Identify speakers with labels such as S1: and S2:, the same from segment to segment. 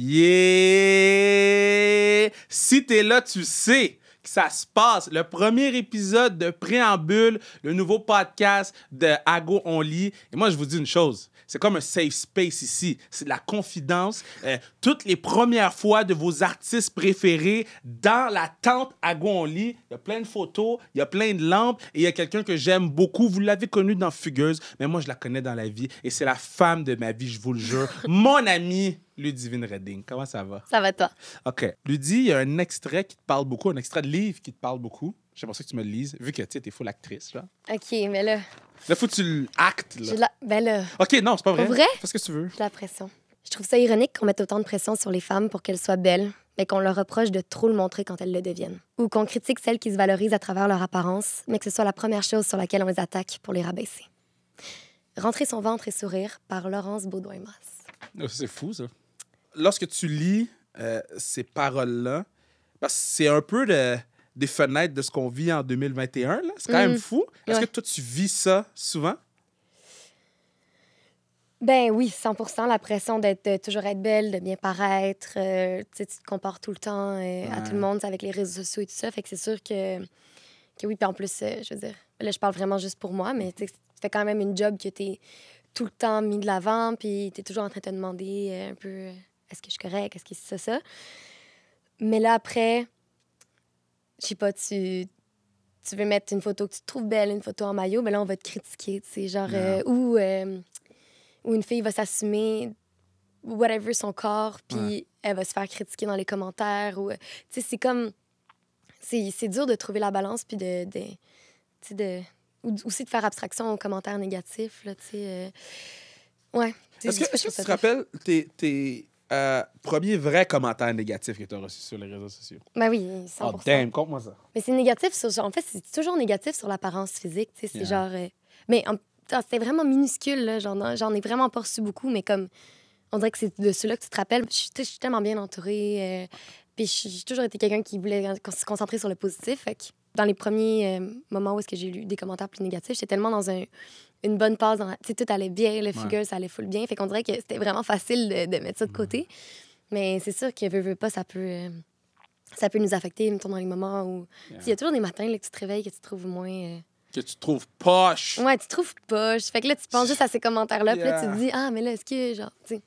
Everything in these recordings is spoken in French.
S1: Yeah! Si t'es là, tu sais que ça se passe. Le premier épisode de Préambule, le nouveau podcast de Ago On Lit. Et moi, je vous dis une chose. C'est comme un safe space ici. C'est la confidence. Euh, toutes les premières fois de vos artistes préférés dans la tente à Lit, Il y a plein de photos, il y a plein de lampes et il y a quelqu'un que j'aime beaucoup. Vous l'avez connu dans Fugueuse, mais moi, je la connais dans la vie et c'est la femme de ma vie, je vous le jure. Mon ami. Ludivine Redding. Comment ça va? Ça va toi? OK. Ludie, il y a un extrait qui te parle beaucoup, un extrait de livre qui te parle beaucoup. J'aimerais que tu me le lises, vu que tu es full actrice. Là.
S2: OK, mais là.
S1: Là, faut que tu l'actes. Là. Ben là. OK, non, c'est pas vrai. vrai? Fais
S2: ce que tu veux. J'ai la pression. Je trouve ça ironique qu'on mette autant de pression sur les femmes pour qu'elles soient belles, mais qu'on leur reproche de trop le montrer quand elles le deviennent. Ou qu'on critique celles qui se valorisent à travers leur apparence, mais que ce soit la première chose sur laquelle on les attaque pour les rabaisser. Rentrer son ventre et sourire par Laurence Baudouin-Masse.
S1: Oh, c'est fou, ça lorsque tu lis euh, ces paroles-là, c'est un peu des fenêtres de ce qu'on vit en 2021. C'est quand même mm. fou. Est-ce que toi, tu vis ça souvent?
S2: Ben oui, 100 la pression d'être toujours être belle, de bien paraître. Euh, tu te compares tout le temps euh, à tout le monde avec les réseaux sociaux et tout ça. Fait que c'est sûr que, que oui. Puis en plus, je veux dire, là, je parle vraiment juste pour moi, mais tu fais quand même une job que tu es tout le temps mis de l'avant, puis tu es toujours en train de te demander un peu est-ce que je suis correcte, est-ce que c'est ça, ça. Mais là, après, je sais pas, tu, tu veux mettre une photo que tu trouves belle, une photo en maillot, mais ben là, on va te critiquer, tu sais, genre, euh, ou, euh, ou une fille va s'assumer, whatever, son corps, puis elle va se faire critiquer dans les commentaires, ou, euh, tu sais, c'est comme, c'est dur de trouver la balance, puis de, des tu sais, de, aussi de faire abstraction aux commentaires négatifs, là, tu sais, ouais. Est-ce que, que, tu te rappelles
S1: tes euh, premier vrai commentaire négatif que tu as reçu sur les réseaux sociaux.
S2: Ben oui, 100%. Oh ah,
S1: damn, compte-moi ça.
S2: Mais c'est négatif. Sur, en fait, c'est toujours négatif sur l'apparence physique. tu sais. C'est genre... Euh, mais c'était vraiment minuscule. Là, j'en, ai vraiment pas reçu beaucoup, mais comme... On dirait que c'est de ceux-là que tu te rappelles. Je suis tellement bien entourée. Euh, puis j'ai toujours été quelqu'un qui voulait se concentrer sur le positif. Fait que dans les premiers moments où est-ce que j'ai lu des commentaires plus négatifs, j'étais tellement dans un une bonne pause, Dans... sais, tout allait bien, le figure, ça allait full bien. Fait qu'on dirait que c'était vraiment facile de, mettre ça de côté. Mais c'est sûr que veut, veut pas, ça peut, euh, ça peut nous affecter, notamment dans les moments où. Il y a toujours des matins là, que tu te réveilles que tu te trouves moins. Euh,
S1: que tu trouves poche.
S2: Ouais, tu trouves poche. Fait que là, tu penses juste à ces commentaires-là. Puis là, tu te dis, ah, mais là, est-ce que, genre, tu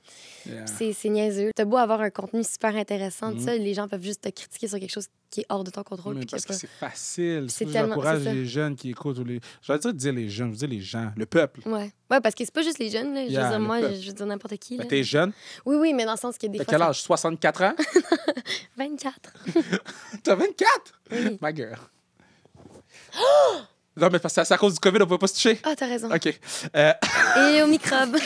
S2: sais, c'est niaiseux. T'as beau avoir un contenu super intéressant, mm. ça, les gens peuvent juste te critiquer sur quelque chose qui est hors de ton contrôle. Mais parce que, c'est
S1: facile. C'est tellement. les jeunes qui écoutent. Ou les... dire, dire les jeunes, je veux dire les gens, le peuple.
S2: Ouais. Ouais, parce que c'est pas juste les jeunes, là. je veux dire, moi, je veux dire n'importe qui. Ben, là. t'es jeune? Oui, oui, mais dans le sens qu'il y a des. T'as quel âge?
S1: 64 ans?
S2: 24.
S1: T'as 24? Oui. Ma gueule. Oh! Non, mais parce que c'est à cause du COVID, on ne pouvait pas se toucher. Ah,
S2: t'as raison. OK. Euh, Et au microbe.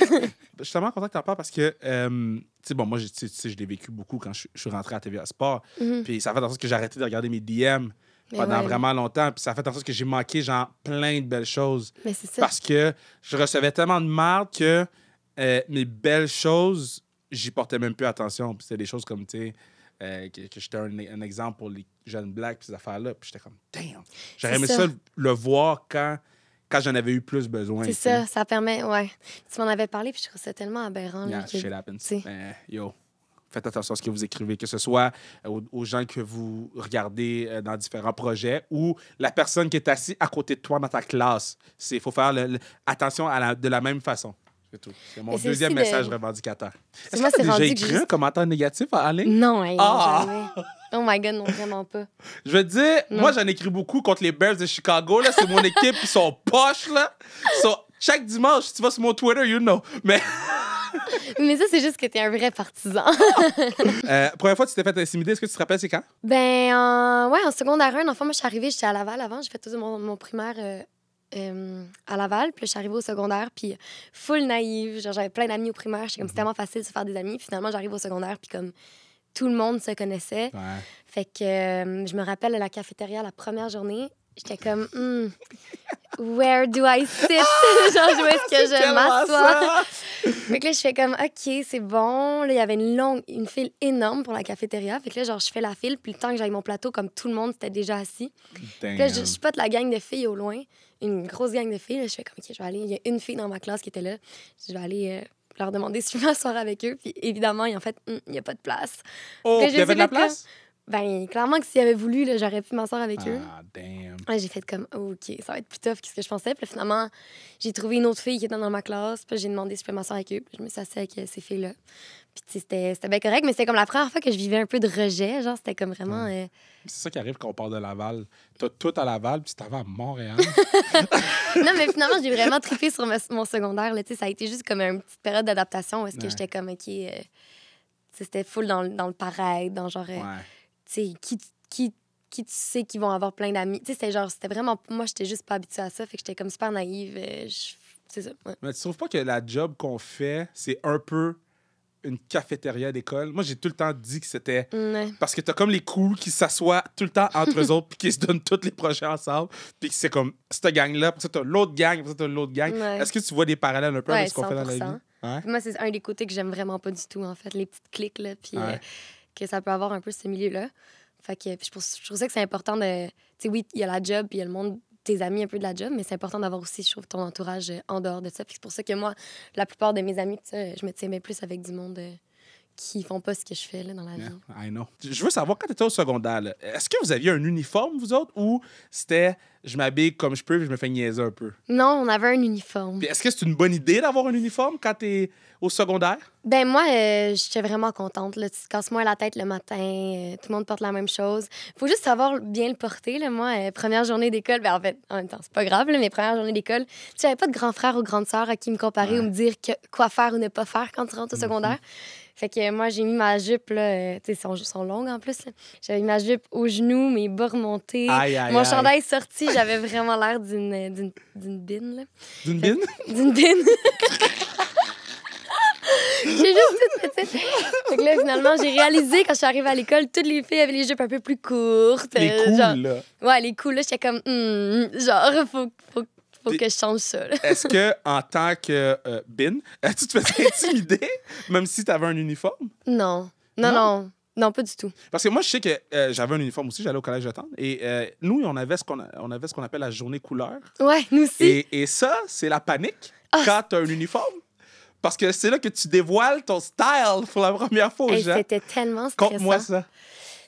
S1: je suis tellement content que t'en parles parce que, euh, tu sais, bon, moi, je, tu sais, je l'ai vécu beaucoup quand je, suis rentré à TVA Sport. Mhm. Puis ça fait en sorte que j'ai arrêté de regarder mes DM
S2: pendant vraiment
S1: longtemps. Puis ça fait en sorte que j'ai manqué, genre, plein de belles choses. Mais c'est ça. Parce que je recevais tellement de mal que euh, mes belles choses, j'y portais même plus attention. Puis c'était des choses comme, tu sais euh, que, j'étais un, exemple pour les jeunes blacks, ces affaires-là. Puis j'étais comme, damn! J'aurais aimé ça. le voir quand, quand j'en avais eu plus besoin. C'est ça,
S2: ça permet, ouais. Tu m'en avais parlé, puis je trouvais ça tellement aberrant. Yeah, shit
S1: happens. Ben, yo faites attention à ce que vous écrivez, que ce soit euh, aux, gens que vous regardez euh, dans différents projets ou la personne qui est assise à côté de toi dans ta classe. Il faut faire attention à la, de la même façon. C'est mon deuxième message revendicateur. Est-ce que tu déjà écrit un commentaire négatif à Aline? Non, hein, jamais.
S2: Oh my God, non, vraiment pas.
S1: Je veux dire, moi, j'en écris beaucoup contre les Bears de Chicago. C'est mon équipe, ils sont poches. Là. chaque dimanche, tu vas sur mon Twitter, you know. Mais...
S2: Mais ça, c'est juste que t'es un vrai partisan.
S1: Euh, première fois que tu t'es fait intimider, est-ce que tu te rappelles c'est quand?
S2: Ben, euh, ouais, en secondaire 1, enfin, moi, je suis arrivée, j'étais à Laval avant, j'ai fait tout mon, mon primaire euh, euh, à Laval. Puis je suis au secondaire, puis full naïve. Genre, j'avais plein d'amis au primaire. J'étais c'est mhm. tellement facile de se faire des amis. Finalement, j'arrive au secondaire, puis comme, tout le monde se connaissait. Fait que euh, je me rappelle à la cafétéria la première journée, j'étais comme, hmm, where do I sit? Ah! Genre, où est-ce que je m'assois? fait que là, je fais comme, OK, c'est bon. Là, il y avait une longue, une file énorme pour la cafétéria. Fait que là, genre, je fais la file. Puis le temps que j'aille mon plateau, comme tout le monde, était déjà assis. là, je, pas de la gang de filles au loin. Une grosse gang de filles. je fais comme, OK, je vais aller. Il y a une fille dans ma classe qui était là. Je vais aller... Euh, leur demander si je peux m'asseoir avec eux. Puis évidemment, en fait, hmm, il n'y a pas de place. Oh, il y avait de la place? Ben, clairement que s'ils avait voulu, j'aurais pu m'asseoir sortir avec ah, eux. Damn. j'ai fait comme, oh, OK, ça va être plus tough que ce que je pensais. Puis finalement, j'ai trouvé une autre fille qui était dans ma classe. Puis j'ai demandé si je pouvais m'asseoir avec eux. Puis je me suis assise avec euh, ces filles-là. Puis c'était bien correct, mais c'était comme la première fois que je vivais un peu de rejet. Genre, c'était comme vraiment. Euh,
S1: C'est ça qui arrive quand on part de Laval. T'as tout à Laval, puis t'avais à Montréal.
S2: non, mais finalement, j'ai vraiment trippé sur mon secondaire. Là. sais ça a été juste comme une petite période d'adaptation où est-ce que j'étais comme, OK. Euh, c'était full dans, le pareil, dans genre sais, qui, qui, qui tu sais qui vont avoir plein d'amis. Tu sais, c'était genre, c'était vraiment. Moi, j'étais juste pas habituée à ça, fait que j'étais comme super naïve. Euh, c'est ça. Ouais. Mais
S1: tu trouves pas que la job qu'on fait, c'est un peu une cafétéria d'école. Moi, j'ai tout le temps dit que c'était. Mm, parce que t'as comme les cools qui s'assoient tout le temps entre eux autres, puis qui se donnent tous les projets ensemble, puis c'est comme cette gang-là, pour ça, t'as l'autre gang, puis ça, t'as l'autre gang. Est-ce que tu vois des parallèles un peu avec ce qu'on fait dans la vie?
S2: Moi, c'est un des côtés que j'aime vraiment pas du tout, en fait, les petites cliques, là. Puis euh, que ça peut avoir un peu ce milieu-là. je, trouve ça que c'est important de. Tu sais, oui, il y a la job, puis il y a le monde tes amis un peu de la job, mais c'est important d'avoir aussi, je trouve, ton entourage euh, en dehors de ça. c'est pour ça que moi, la plupart de mes amis, je me tiens plus avec du monde euh, qui font pas ce que je fais là, dans la vie.
S1: Je veux savoir, quand tu étais au secondaire, est-ce que vous aviez un uniforme, vous autres, ou c'était je m'habille comme je peux et je me fais niaiser un peu?
S2: Non, on avait un uniforme.
S1: est-ce que c'est une bonne idée d'avoir un uniforme quand tu es au secondaire?
S2: Ben moi, euh, j'étais vraiment contente. Là. Tu te casses moins la tête le matin, euh, tout le monde porte la même chose. faut juste savoir bien le porter. Là. Moi, euh, première journée d'école, ben en fait, en même temps, c'est pas grave, là, mais première journée d'école, tu n'avais pas de grand frère ou grande sœur à qui me comparer ou me dire que, quoi faire ou ne pas faire quand tu rentres au mhm. secondaire. Fait que moi, j'ai mis ma jupe, là, euh, tu sais, sont, sont longues en plus. J'avais mis ma jupe au genou, mes bas remontés. Mon chandail sorti, j'avais vraiment l'air d'une, euh, d'une, d'une là. D'une bine? D'une j'ai juste Fait que là, finalement, j'ai réalisé quand je suis arrivée à l'école, toutes les filles avaient les jupes un peu plus courtes. Les euh, là. Ouais, les cool, là. J'étais comme, hmm, genre, faut, faut faut que je change ça. Est-ce
S1: que, en tant que euh, bin, tu te faisais intimider, même si tu avais un uniforme?
S2: Non. Non, non. non. pas du tout.
S1: Parce que moi, je sais que euh, j'avais un uniforme aussi, j'allais au collège de Et euh, nous, on avait ce qu'on on avait ce qu'on appelle la journée couleur.
S2: Ouais, nous aussi.
S1: Et, ça, c'est la panique ah, quand tu as un uniforme. Parce que c'est là que tu dévoiles ton style pour la première fois aux C'était
S2: tellement stressant. compte moi ça.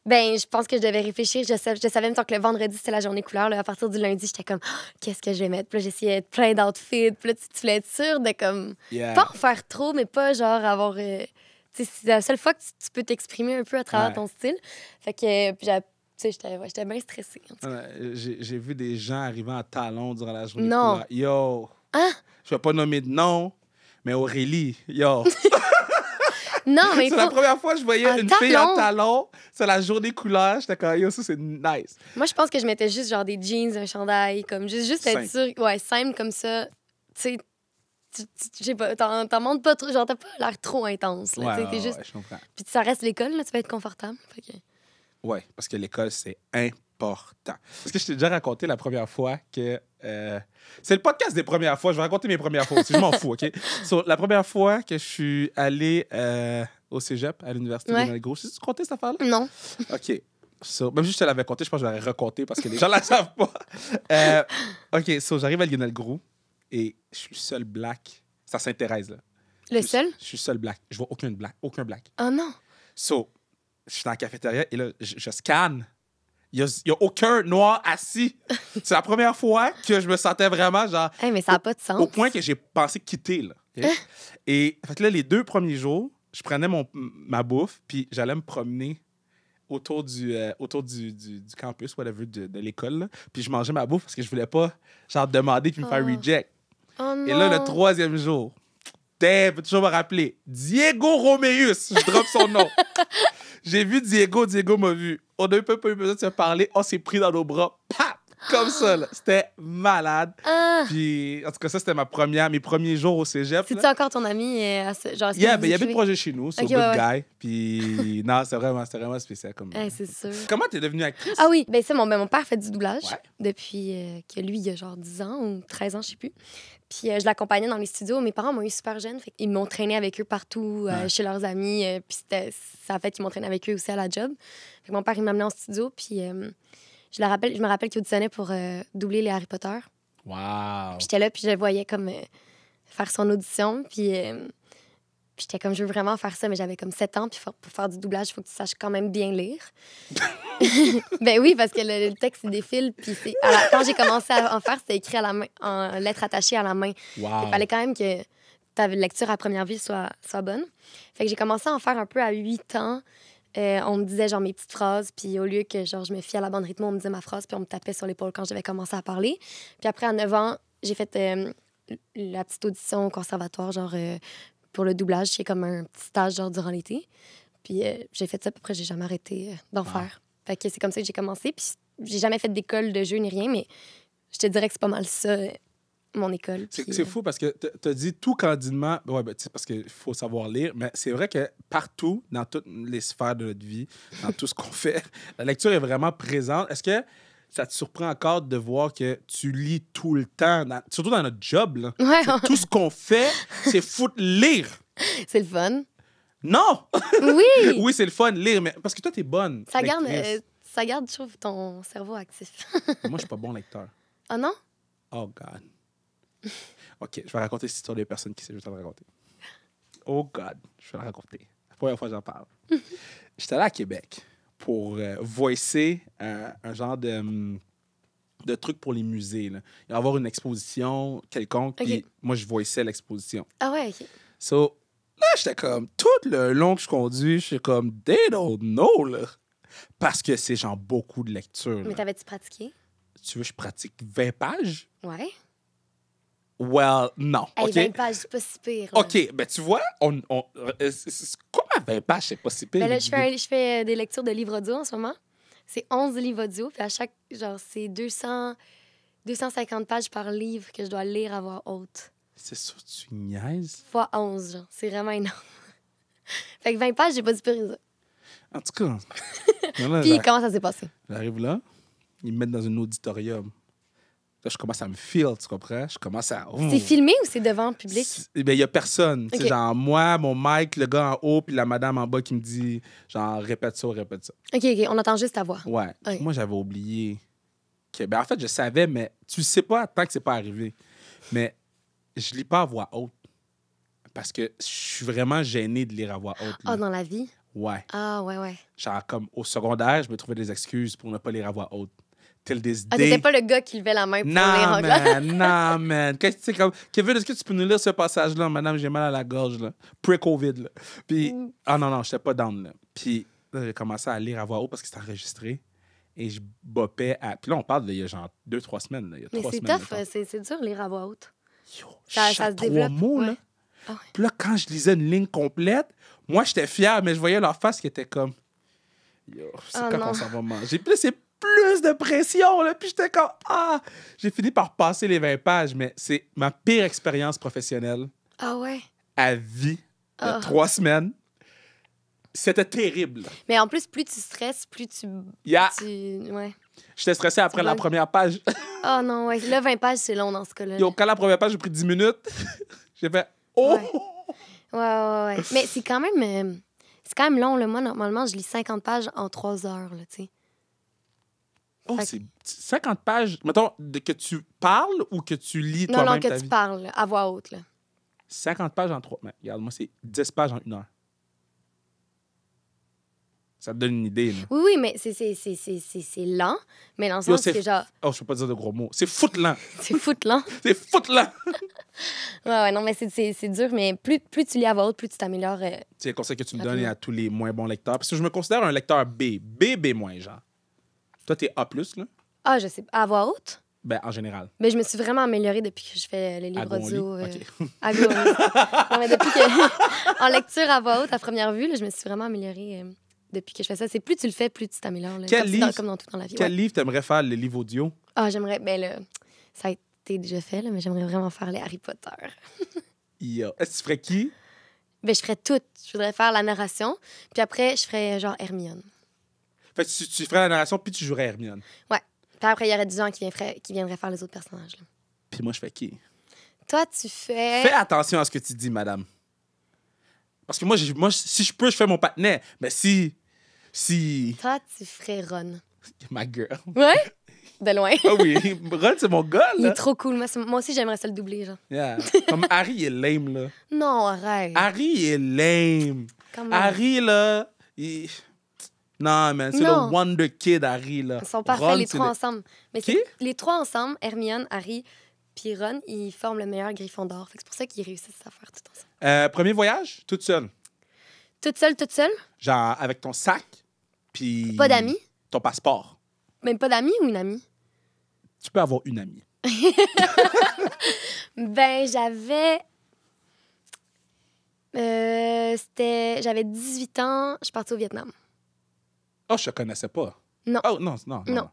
S2: Ben, je pense que je devais réfléchir. Je, savais, je savais même que le vendredi, c'était la journée couleur. Là. À partir du lundi, j'étais comme, oh, qu'est-ce que je vais mettre? Puis j'essayais j'essayais plein d'outfits. Puis tu, voulais être sûre de comme. Pas en faire trop, mais pas genre avoir. Euh, c'est la seule fois que tu, peux t'exprimer un peu à travers ton style. Fait que euh, sais, j'étais bien stressée.
S1: Euh, j'ai vu des gens arriver en talons durant la journée. Yo! Hein? Je vais pas nommer de nom, mais Aurélie, yo!
S2: Non, mais. c'est la
S1: première fois que je voyais une fille en talon. C'est la journée couleur. J'étais comme, yo, ça, c'est nice.
S2: Moi, je pense que je mettais juste genre des jeans, un chandail, comme juste, juste être sûr. Ouais, simple comme ça. Tu sais, t'en montres pas trop. Genre, t'as pas l'air trop intense. Là, ouais, juste... je comprends. Puis ça reste l'école, là, tu vas être confortable.
S1: Ouais, parce que l'école, c'est important est Parce que je t'ai déjà raconté la première fois que. Euh, c'est le podcast des premières fois. Je vais raconter mes premières fois aussi. Je m'en fous, OK? la première fois que je suis allé euh, au cégep, à l'université ouais. de Malgré. Tu compté cette affaire-là? Non. OK. même si je te l'avais compté, je pense que je l'aurais raconté parce que les gens ne la savent pas. Euh, OK, j'arrive à Lionel et je suis seul black. Ça s'intéresse, là. Le seul? Je suis seul black. Je vois aucun black. Aucun black. Oh non. je suis dans la cafétéria et là, je scanne il n'y a, aucun noir assis. C'est la première fois que je me sentais vraiment genre.
S2: mais ça n'a pas de sens. Au
S1: point que j'ai pensé quitter. Là, hein? Et fait là, les deux premiers jours, je prenais mon, ma bouffe, puis j'allais me promener autour du, euh, autour du, du, campus, de, de l'école. Puis je mangeais ma bouffe parce que je voulais pas genre demander puis me faire oh. reject. Oh Et là, le troisième jour, Dave, toujours me rappeler, Diego Romeus, je drop son nom. J'ai vu Diego, Diego m'a vu. On a eu besoin de se parler. On s'est pris dans nos bras comme ça, là. C'était malade. Ah. Puis, en tout cas, ça, c'était ma première, mes premiers jours au cégep. C'est-tu
S2: encore ton ami? Euh, genre, ben, il y avait des projets
S1: chez nous, sur Good Guy. Puis, non, c'était vraiment, vraiment spécial. Comme... Eh, euh, c'est sûr. Comment t'es devenue actrice?
S2: Ah oui, ben, c'est mon, ben, mon père fait du doublage depuis euh, que lui, il y a genre 10 ans ou 13 ans, je sais plus. Puis je l'accompagnais dans les studios. Mes parents m'ont eu super jeune. ils m'ont traîné avec eux partout, chez leurs amis. puis ça a fait qu'ils m'ont traîné avec eux aussi à la job. mon père, il m'a amené en studio. Puis je, rappelle, je me rappelle qu'il auditionnait pour euh, doubler les Harry Potter.
S1: Wow! J'étais
S2: là, puis je le voyais comme euh, faire son audition. Euh, puis, j'étais comme, je veux vraiment faire ça, mais j'avais comme 7 ans. Puis pour, faire du doublage, il faut que tu saches quand même bien lire. ben oui, parce que le, texte, il défile. Puis quand j'ai commencé à en faire, c'était écrit à la main, en lettres attachées à la main. Il fallait quand même que ta lecture à première vue soit, soit bonne. Fait que j'ai commencé à en faire un peu à 8 ans. Euh, on me disait genre mes petites phrases, puis au lieu que genre je me fie à la bande rythme, on me disait ma phrase, puis on me tapait sur l'épaule quand j'avais commencé à parler. Puis après, à 9 ans, j'ai fait euh, la petite audition au conservatoire, genre euh, pour le doublage, c'est comme un petit stage durant l'été. Puis j'ai fait ça, puis après, j'ai jamais arrêté d'en ah. faire. Fait que c'est comme ça que j'ai commencé, puis j'ai jamais fait d'école de jeu ni rien, mais je te dirais que c'est pas mal ça, mon école. C'est euh, fou
S1: parce que tu as dit tout candidement, ouais, ben, parce qu'il faut savoir lire, mais c'est vrai que partout, dans toutes les sphères de notre vie, dans tout ce qu'on fait, la lecture est vraiment présente. Est-ce que ça te surprend encore de voir que tu lis tout le temps, surtout dans notre job. Tout ce qu'on fait, c'est foutre lire. C'est le fun. Non! Oui! oui, c'est le fun, lire, mais parce que toi, t'es bonne. Ça garde, euh,
S2: ça garde, ton cerveau actif.
S1: Moi, je suis pas bon lecteur. Ah oh, non? Oh, God. OK, je vais raconter cette histoire des personnes qui sait juste vais la raconter. Oh God, je vais la raconter. La première fois que j'en parle. J'étais allé à Québec pour euh, voicer euh, un genre de, hum, de truc pour les musées. Il y avoir une exposition quelconque. et moi, je voicais l'exposition. Ah ouais, OK. So, là, j'étais comme, tout le long que je conduis, je suis comme, they don't know, là. Parce que c'est genre beaucoup de lecture. Mais
S2: t'avais-tu pratiqué?
S1: Tu veux que je pratique 20 pages? Ouais. Well, non. Hey, 20
S2: pages, c'est pas si pire. OK,
S1: ben tu vois, on, on, euh, comment 20 pages, c'est pas si pire? Ben là, je fais,
S2: je fais euh, des lectures de livres audio en ce moment. C'est 11 livres audio, puis à chaque, genre, c'est 200, 250 pages par livre que je dois lire à voix haute.
S1: C'est sûr, tu niaises?
S2: Fois 11, genre. C'est vraiment énorme. fait que 20 pages, j'ai pas du pire ça.
S1: En tout cas. puis comment ça s'est passé? J'arrive là, ils me mettent dans un auditorium je commence à me feel, tu comprends? Je commence à. C'est
S2: filmé ou c'est devant le public?
S1: Eh il n'y a personne. Genre, moi, mon mic, le gars en haut, puis la madame en bas qui me dit, genre, répète ça, répète ça.
S2: OK, OK, on entend juste ta voix.
S1: Ouais. Moi, j'avais oublié. Que... Ben, en fait, je savais, mais tu sais pas tant que c'est pas arrivé. Mais je lis pas à voix haute. Parce que je suis vraiment gêné de lire à voix haute. Ah, dans la vie? Ouais.
S2: Ah, ouais, ouais.
S1: Genre, comme au secondaire, je me trouvais des excuses pour ne pas lire à voix haute till this day. Ah,
S2: pas le gars qui levait la main pour nah, lire Non, man,
S1: Non, man. quest que comme Kevin, est-ce que tu peux nous lire ce passage là, madame, j'ai mal à la gorge là, pré-Covid là. Puis ah non non, j'étais pas down là. Puis j'ai commencé à lire à voix haute parce que c'était enregistré et je bopais à Puis là on parle d'il y a genre deux trois semaines, il y a Mais c'est semaines.
S2: c'est tough, c'est dur lire à voix haute. Yo, ça, ça se développe. mots là.
S1: Ah puis là quand je lisais une ligne complète, moi j'étais fier mais je voyais leur face qui était comme c'est oh, ah quand on s'en va manger. Puis là, plus de pression, là. Puis j'étais comme, ah! J'ai fini par passer les 20 pages, mais c'est ma pire expérience professionnelle. Ah ouais? À vie. De ah. trois semaines. C'était terrible.
S2: Mais en plus, plus tu stresses, plus tu. Yeah. tu... Ouais.
S1: J'étais stressé après la première page.
S2: oh non, ouais. Là, 20 pages, c'est long dans ce cas-là. Yo,
S1: quand la première page, j'ai pris 10 minutes, j'ai fait
S2: Oh! Ouais, ouais, ouais. Mais c'est quand même. Euh, c'est quand même long, là. Moi, normalement, je lis 50 pages en 3 heures, là, tu sais. Oh, c'est
S1: 50 pages. Mettons, que tu parles ou que tu lis toi-même. Non, non, que tu
S2: parles à voix haute. Là.
S1: 50 pages en trois, Mais regarde, moi, c'est 10 pages en une heure. Ça te donne une idée. Là.
S2: Oui, oui, mais c'est lent, mais dans c'est genre.
S1: Oh, je peux pas dire de gros mots. C'est fout lent.
S2: c'est fout lent. c'est fout lent. ouais, ouais, non, mais c'est dur, mais plus, plus tu lis à voix haute, plus tu t'améliores. Euh,
S1: c'est le conseil que tu me donnes à tous les moins bons lecteurs. Parce que je me considère un lecteur B, B, B-, genre. Toi, t'es A, là?
S2: Ah, je sais. À voix haute?
S1: Ben, en général.
S2: Mais je me suis vraiment améliorée depuis que je fais euh, les livres audio. Euh, OK. à go, non, mais depuis que. en lecture à voix haute, à première vue, je me suis vraiment améliorée euh, depuis que je fais ça. C'est plus tu le fais, plus tu t'améliores. Quel livre? Dans, comme dans dans la vie. Quel livre
S1: t'aimerais faire, les livres audio?
S2: Ah, j'aimerais. Ben, ça a été déjà fait, là, mais j'aimerais vraiment faire les Harry Potter.
S1: Yo! Est-ce que tu ferais qui?
S2: Ben, je ferais tout. Je voudrais faire la narration. Puis après, je ferais genre Hermione.
S1: Fait que tu, ferais la narration, puis tu jouerais Hermione.
S2: Ouais. Puis après, il y aurait des gens qui viendraient, qui faire les autres personnages.
S1: Puis moi, je fais qui?
S2: Toi, tu fais. Fais
S1: attention à ce que tu dis, madame. Parce que moi, moi si je peux, je fais mon patinet. Mais si. Si.
S2: Toi, tu ferais Ron. Ma girl. Ouais? De loin. Ah oui,
S1: Ron, c'est mon gars, Il est trop
S2: cool. Moi, moi aussi, j'aimerais ça le doubler, genre.
S1: Yeah. Comme Harry, est lame, là.
S2: Non, arrête.
S1: Harry, est lame.
S2: Comment? Harry,
S1: là, il... Non, mais c'est le Wonder Kid, Harry, là. Ils sont parfaits, les trois
S2: ensemble. Mais Les trois ensemble, Hermione, Harry, puis Ron, ils forment le meilleur griffon Gryffondor. C'est pour ça qu'ils réussissent à faire tout
S1: ensemble. Euh, premier voyage, toute seule.
S2: Toute seule, toute seule?
S1: Genre, avec ton sac, puis... Pas d'amis? Ton passeport.
S2: Même pas d'amis ou une amie?
S1: Tu peux avoir une amie.
S2: ben, j'avais... Euh, c'était... J'avais 18 ans, je suis partie au Vietnam.
S1: Oh, je ne connaissais pas. Non. Oh, non, non, non.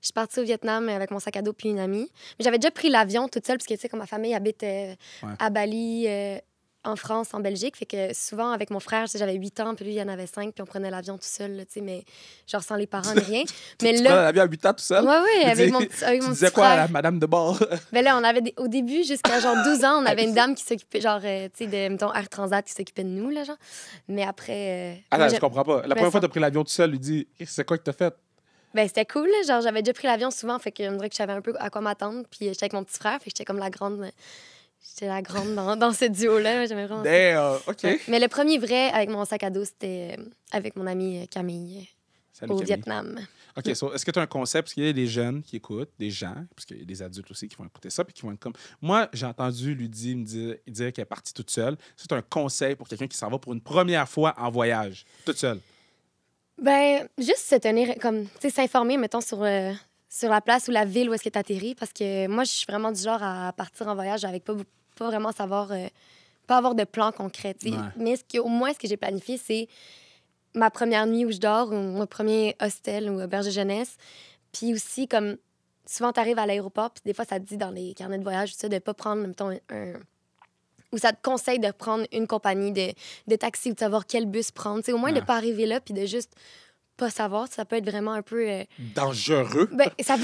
S2: Je suis partie au Vietnam euh, avec mon sac à dos puis une amie. Mais j'avais déjà pris l'avion toute seule parce que, tu sais, quand ma famille habitait euh, à Bali, euh, en France, en Belgique. Fait que souvent, avec mon frère, j'avais 8 ans, puis lui, il y en avait 5, puis on prenait l'avion tout seul, tu sais, mais genre sans les parents ni rien. mais tu là.
S1: l'avion à 8 ans tout seul? Oui, oui, avec mon, petit frère. tu disais quoi à la madame de bord?
S2: ben là, on avait au début, jusqu'à genre 12 ans, on avait une dame qui s'occupait, genre, euh, tu sais, de, mettons, Air Transat qui s'occupait de nous, là, genre. Mais après. Ah, euh, non, je comprends pas. La ben, première fois que as
S1: pris l'avion tout seul, lui dit, c'est quoi que tu as fait?
S2: Ben, c'était cool. Genre, j'avais déjà pris l'avion souvent, fait que je me dirais que j'avais un peu à quoi m'attendre. Puis j'étais avec mon petit frère, fait que j'étais comme la grande J'étais la grande dans, ce duo-là. J'aimais vraiment. Ben, euh, Mais le premier vrai avec mon sac à dos, c'était euh, avec mon amie euh, Camille au Vietnam. OK,
S1: est-ce que tu as un conseil, Parce qu'il y a des jeunes qui écoutent, des gens, parce qu'il y a des adultes aussi qui vont écouter ça, puis qui vont être comme. Moi, j'ai entendu Ludie me dire, qu'elle est partie toute seule. C'est un conseil pour quelqu'un qui s'en va pour une première fois en voyage, toute seule.
S2: Ben, juste se tenir, comme, tu sais, s'informer, mettons, sur sur la place ou la ville où est-ce que est Parce que moi, je suis vraiment du genre à partir en voyage avec pas, vraiment savoir, euh, pas avoir de plan concret. Mais ce qui au moins, ce que j'ai planifié, c'est ma première nuit où je dors, ou mon premier hostel ou auberge de jeunesse. Puis aussi, comme souvent, tu arrives à l'aéroport, puis des fois, ça te dit dans les carnets de voyage, ça, de pas prendre, mettons, un, ou ça te conseille de prendre une compagnie de, de taxi ou de savoir quel bus prendre. T'sais, au moins, de ne pas arriver là puis de juste pas savoir. Ça peut être vraiment un peu. Euh,
S1: Dangereux.
S2: Ben, ça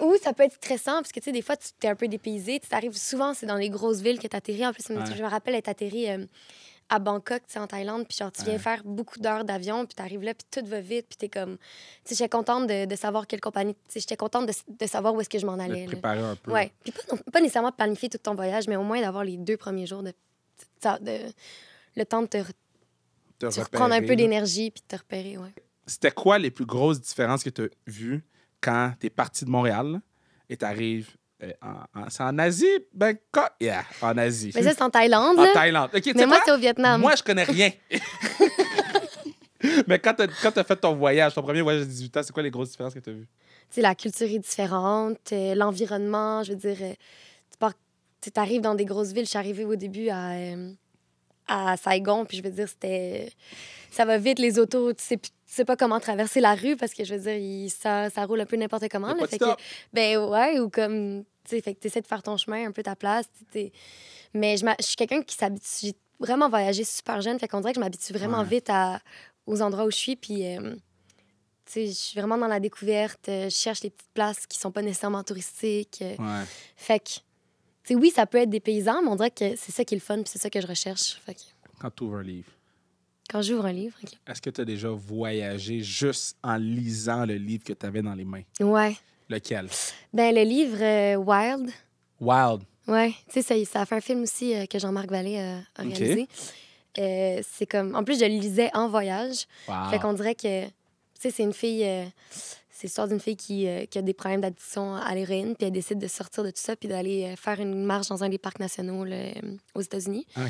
S2: Ou ça peut être stressant, parce que, tu sais, des fois, tu es un peu dépaysé. Tu arrives souvent, c'est dans les grosses villes que tu atterris. En plus, je me rappelle être atterri euh, à Bangkok, tu sais, en Thaïlande, puis genre, tu viens faire beaucoup d'heures d'avion, puis tu arrives là, puis tout va vite, puis tu es comme. Tu sais, j'étais contente de, savoir quelle compagnie. Tu sais, j'étais contente de, savoir où est-ce que je m'en allais. De préparer un peu. Ouais. Puis pas, pas, nécessairement planifier tout ton voyage, mais au moins d'avoir les deux premiers jours de, de le temps de te,
S1: te reprendre un peu
S2: d'énergie puis de te repérer, ouais
S1: c'était quoi les plus grosses différences que tu as vues quand tu es parti de Montréal et tu arrives euh, en, en en Asie? Ben, quoi? Yeah, en Asie. Mais ça, c'est en
S2: Thaïlande. En Thaïlande. Mais moi, c'est au Vietnam. Moi,
S1: je connais rien. Mais quand tu as, fait ton voyage, ton premier voyage à 18 ans, c'est quoi les grosses différences que tu as vues?
S2: la culture est différente, euh, l'environnement, je veux dire, euh, tu arrives dans des grosses villes. Je suis arrivée au début à à Saigon. Puis je veux dire, c'était. Ça va vite, les autos. Tu sais, pas comment traverser la rue parce que je veux dire, ça, ça roule un peu n'importe comment. Là, fait que, ben ouais, ou comme. Tu sais, fait que tu essaies de faire ton chemin un peu ta place. T'sais. Mais je, suis quelqu'un qui s'habitue. vraiment voyagé super jeune. Fait qu'on dirait que je m'habitue vraiment vite à, aux endroits où je suis. Puis. Euh, sais, je suis vraiment dans la découverte. Euh, je cherche les petites places qui sont pas nécessairement touristiques. Euh, ouais. Fait que oui, ça peut être des paysans, mais on dirait que c'est ça qui est le fun, c'est ça que je recherche.
S1: Quand tu ouvres un livre.
S2: Quand j'ouvre un livre, OK.
S1: Est-ce que tu as déjà voyagé juste en lisant le livre que tu avais dans les mains? Ouais. Lequel?
S2: Ben, le livre euh, Wild. Wild. Oui. Tu sais, ça, ça, a fait un film aussi euh, que Jean-Marc Vallée euh, a réalisé. c'est comme. En plus, je le lisais en voyage. Wow. Fait qu'on dirait que. Tu sais, c'est une fille c'est l'histoire d'une fille euh, qui, a des problèmes d'addiction à l'héroïne, puis elle décide de sortir de tout ça, puis d'aller euh, faire une marche dans un des parcs nationaux aux États-Unis. Ah,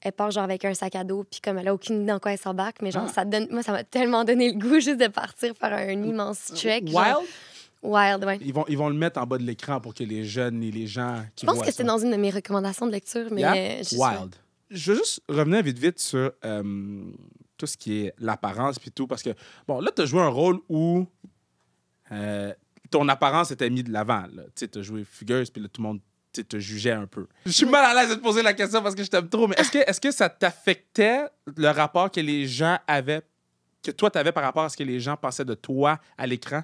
S2: elle part genre avec un sac à dos, puis comme elle a aucune idée dans quoi elle s'embarque, mais genre, ah. ça donne, moi, ça m'a tellement donné le goût juste de partir faire un immense euh, trek. Wild? Wild, ouais.
S1: Ils vont, ils vont le mettre en bas de l'écran pour que les jeunes et les gens qui Je pense que c'est
S2: dans une de mes recommandations de lecture, mais... Je Wild.
S1: Je veux juste revenir vite, vite sur... tout ce qui est l'apparence puis tout parce que bon là tu as joué un rôle où euh, ton apparence était mise de l'avant. Tu as joué fugueuse, puis tout le monde te jugeait un peu. Je suis mal à l'aise de te poser la question parce que je t'aime trop, mais est-ce que, ça t'affectait le rapport que les gens avaient, que toi, tu avais par rapport à ce que les gens pensaient de toi à l'écran?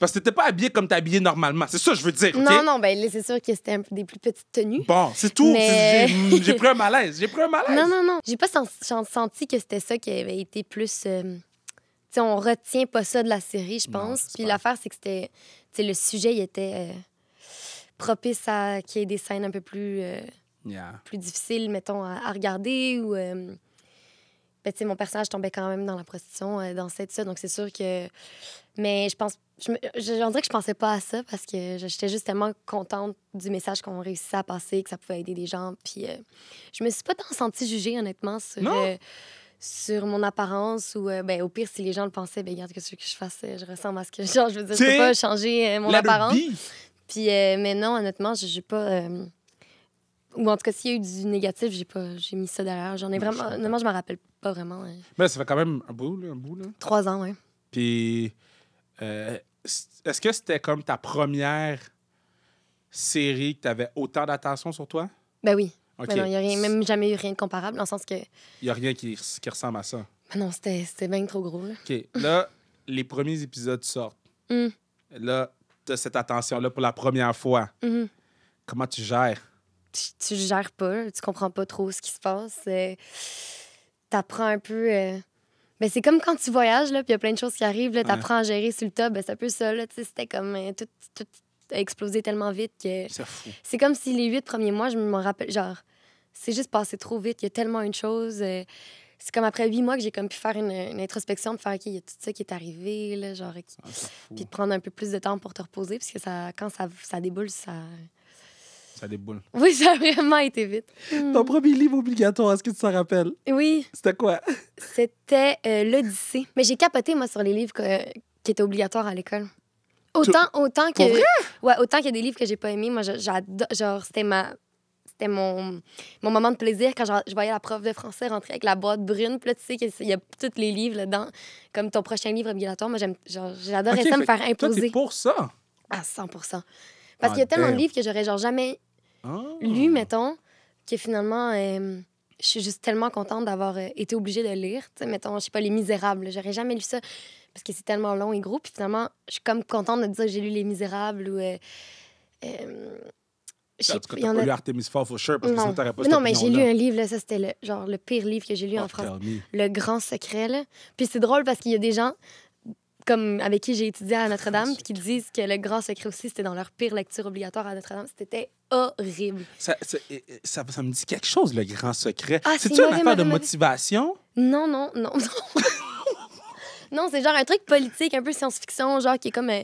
S1: Parce que t'étais pas habillé comme es habillé normalement. C'est ça que je veux dire. Non, non,
S2: ben c'est sûr que c'était des plus petites tenues. Bon, c'est tout. J'ai
S1: pris un malaise. J'ai pris un malaise. Non, non,
S2: non. J'ai pas senti, que c'était ça qui avait été plus. Euh, on on retient pas ça de la série, je pense. Puis l'affaire, c'est que c'était. le sujet, il était euh, propice à qu'il y ait des scènes un peu plus. Euh, plus difficiles, mettons, à, regarder ou. Euh... Ben, mon personnage tombait quand même dans la prostitution, euh, dans cette ça. Donc, c'est sûr que. Mais je pense. Je, dirais que je pensais pas à ça parce que j'étais juste tellement contente du message qu'on réussissait à passer, que ça pouvait aider des gens. Puis je me suis pas tant sentie jugée, honnêtement, sur sur mon apparence ou euh, ben, au pire, si les gens le pensaient, ben regarde, que ce que je fasse, euh, je ressemble à ce que je Je veux dire, je peux pas changer euh, mon apparence. Puis, euh, mais non, honnêtement, j'ai pas. ou en tout cas, s'il y a eu du négatif, j'ai pas, j'ai mis ça derrière. J'en ai vraiment. je m'en rappelle pas vraiment.
S1: Mais ça fait quand même un bout, un bout, Trois ans, oui. Puis, est-ce que c'était comme ta première série que tu avais autant d'attention sur toi?
S2: Ben oui non, il n'y a rien, même jamais eu rien de comparable, dans le sens que. Il
S1: n'y a rien qui, qui, ressemble à ça.
S2: Mais non, c'était bien trop gros. Là.
S1: OK. Là, les premiers épisodes sortent. Mm. Là, tu as cette attention-là pour la première fois. Mm-hmm. Comment tu gères?
S2: Tu, tu gères pas, tu comprends pas trop ce qui se passe. Euh, tu apprends un peu. mais euh, ben, c'est comme quand tu voyages, là, puis il y a plein de choses qui arrivent, Tu apprends à gérer sur le tas, ben, c'est un peu ça, c'était comme euh, tout, a explosé tellement vite que. C'est comme si les huit premiers mois, je me rappelle, genre, c'est juste passé trop vite. Il y a tellement une chose. Euh, c'est comme après huit mois que j'ai comme pu faire une, introspection, de faire, OK, il y a tout ça qui est arrivé, là, genre, ah, puis de prendre un peu plus de temps pour te reposer, parce que ça, quand ça, ça déboule, ça.
S1: Ça déboule. Oui, ça
S2: a vraiment été vite. Ton hmm. premier livre
S1: obligatoire, est-ce que tu t'en rappelles? Oui. C'était quoi?
S2: C'était euh, L'Odyssée. Mais j'ai capoté, moi, sur les livres qui étaient obligatoires à l'école. Autant, autant que. autant qu'il y a des livres que j'ai pas aimés, moi, j'adore. Genre, c'était ma. C'était mon, mon moment de plaisir quand je, voyais la prof de français rentrer avec la boîte brune. Puis tu sais qu'il y a tous les livres là-dedans, comme ton prochain livre obligatoire. Moi, j'adorais ça me faire imposer. Toi, pour ça? À 100 Parce qu'il y a ah, tellement de livres que j'aurais genre jamais ah. lu, mettons, que finalement. Euh, je suis juste tellement contente d'avoir euh, été obligée de lire. mettons, je sais pas, Les Misérables. J'aurais jamais lu ça parce que c'est tellement long et gros. Puis finalement, je suis comme contente de dire que j'ai lu Les Misérables ou. Euh, euh, en tout pas lu
S1: Artemis for sure, parce que sinon, t'aurais pas Non, mais j'ai lu un
S2: livre, là, ça, c'était genre, le pire livre que j'ai lu oh, en France. Le Grand Secret, là. Puis c'est drôle parce qu'il y a des gens, comme avec qui j'ai étudié à Notre-Dame, puis qui disent que le grand secret aussi, c'était dans leur pire lecture obligatoire à Notre-Dame. C'était horrible.
S1: Ça, ça, ça, me dit quelque chose, le grand secret. Ah, C'est-tu une affaire de motivation?
S2: Non, non, non, non. non, c'est genre un truc politique, un peu science-fiction, genre qui est comme. Euh,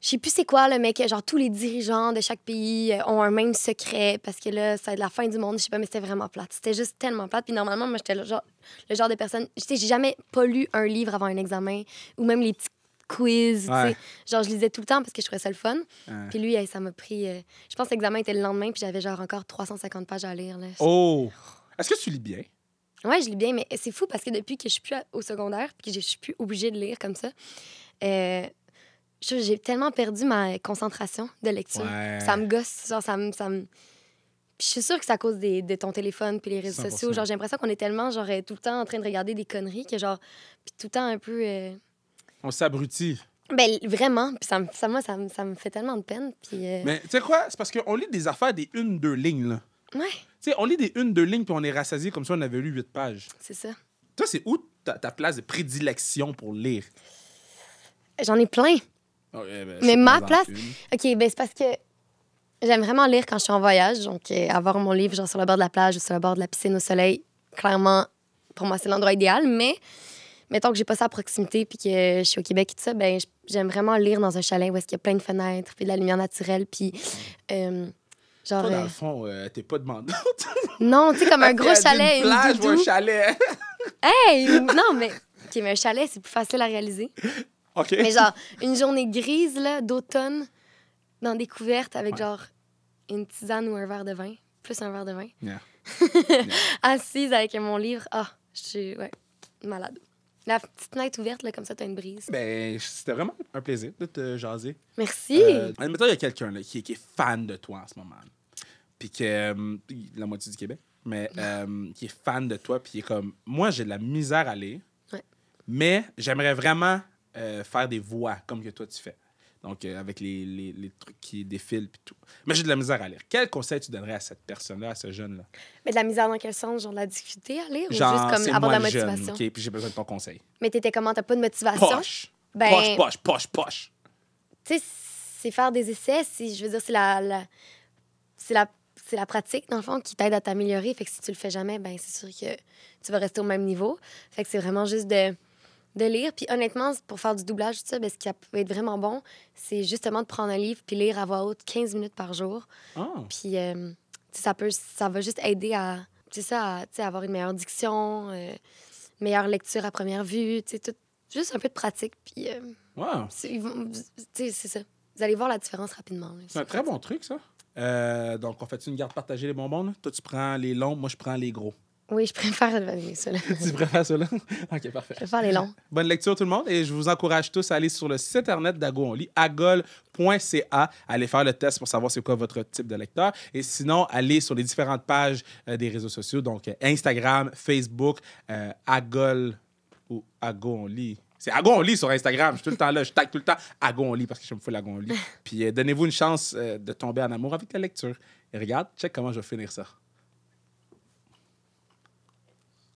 S2: je sais plus c'est quoi, le mec genre tous les dirigeants de chaque pays euh, ont un même secret parce que là, ça de la fin du monde, je sais pas, mais c'était vraiment plate. C'était juste tellement plate. Puis normalement, moi, j'étais le genre, le genre de personne, je sais, j'ai jamais pas lu un livre avant un examen ou même les petits quiz, Genre, je lisais tout le temps parce que je trouvais ça le fun. Puis lui, ça m'a pris. Euh, je pense que l'examen était le lendemain, puis j'avais genre encore 350 pages à lire.
S1: Oh! Est-ce que tu lis bien?
S2: Ouais, je lis bien, mais c'est fou parce que depuis que je suis plus au secondaire, puis que je suis plus obligée de lire comme ça, euh, j'ai tellement perdu ma concentration de lecture. Ça me gosse. ça me. Ça me... je suis sûre que c'est à cause des, de ton téléphone puis les réseaux sociaux. Genre, j'ai l'impression qu'on est tellement, genre, euh, tout le temps en train de regarder des conneries que, genre, tout le temps un peu. Euh,
S1: on s'abrutit.
S2: Ben, vraiment. Puis ça, moi, ça, me fait tellement de peine. Euh Mais tu
S1: sais quoi? C'est parce qu'on lit des affaires des une, deux lignes, là. on lit des une, deux lignes puis on est rassasié comme si on avait lu huit pages. C'est ça. Toi, c'est où ta place de prédilection pour lire?
S2: J'en ai plein. Ben, mais ma place. OK, ben c'est parce que j'aime vraiment lire quand je suis en voyage. Donc, euh, avoir mon livre, genre sur le bord de la plage ou sur le bord de la piscine au soleil, clairement, pour moi, c'est l'endroit idéal. Mais mettons que j'ai pas ça à proximité puis que je suis au Québec et tout ça, ben j'aime vraiment lire dans un chalet où est-ce qu'il y a plein de fenêtres, puis de la lumière naturelle, puis. Euh, genre, dans euh, le
S1: fond, t'es pas demandante.
S2: non, tu comme un gros chalet. Une plage ou un chalet. hey, non, mais, okay, mais un chalet, c'est plus facile à réaliser. Mais genre, une journée grise, d'automne, dans des couvertes avec genre une tisane ou un verre de vin, plus un verre de vin. Assise avec mon livre. Ah, je suis, malade. La petite fenêtre ouverte, là, comme ça, as une brise.
S1: Ben, c'était vraiment un plaisir de te jaser. Merci. Euh, il y a quelqu'un qui, qui, est fan de toi en ce moment. Puis que. Euh, la moitié du Québec. Mais euh, qui est fan de toi. Puis est comme. Moi, j'ai de la misère à aller Mais j'aimerais vraiment euh, faire des voix comme que toi tu fais. Donc, euh, avec les, les, trucs qui défilent et tout. Mais j'ai de la misère à lire. Quel conseil tu donnerais à cette personne-là, à ce jeune-là?
S2: Mais de la misère dans quel sens? Genre de la difficulté à lire ou juste comme avoir de la motivation? Jeune,
S1: OK, puis j'ai besoin de ton conseil.
S2: Mais t'étais comment? T'as pas de motivation? Poche! Ben poche, poche,
S1: poche, poche!
S2: Tu sais, c'est faire des essais. Si, je veux dire, c'est la, la c'est la la pratique, dans le fond, qui t'aide à t'améliorer. Fait que si tu le fais jamais, ben c'est sûr que tu vas rester au même niveau. Fait que c'est vraiment juste de de lire. Puis honnêtement, pour faire du doublage, tout ça, ben, ce qui peut être vraiment bon, c'est justement de prendre un livre puis lire à voix haute 15 minutes par jour. Ah. Puis euh, ça, peut, ça va juste aider à, ça, avoir une meilleure diction, euh, meilleure lecture à première vue, tout, juste un peu de pratique. Puis euh, c'est ça. Vous allez voir la différence rapidement.
S1: C'est un très bon truc, ça. donc, on fait une garde partagée les bonbons. Toi, tu prends les longs, moi, je prends les gros.
S2: Oui, je préfère le cela.
S1: tu préfères cela? OK, parfait. Je préfère les longs. Bonne lecture, tout le monde. Et je vous encourage tous à aller sur le site internet d'Ago On Lit, agol.ca. Allez faire le test pour savoir c'est quoi votre type de lecteur. Et sinon, allez sur les différentes pages euh, des réseaux sociaux, donc euh, Instagram, Facebook, euh, Agol ou Ago On Lit. C'est Lit sur Instagram. Je suis tout le temps là. Je tag tout le temps Lit parce que je me fous Lit. Puis donnez-vous une chance de tomber en amour avec la lecture. Et regarde, check comment je vais finir ça.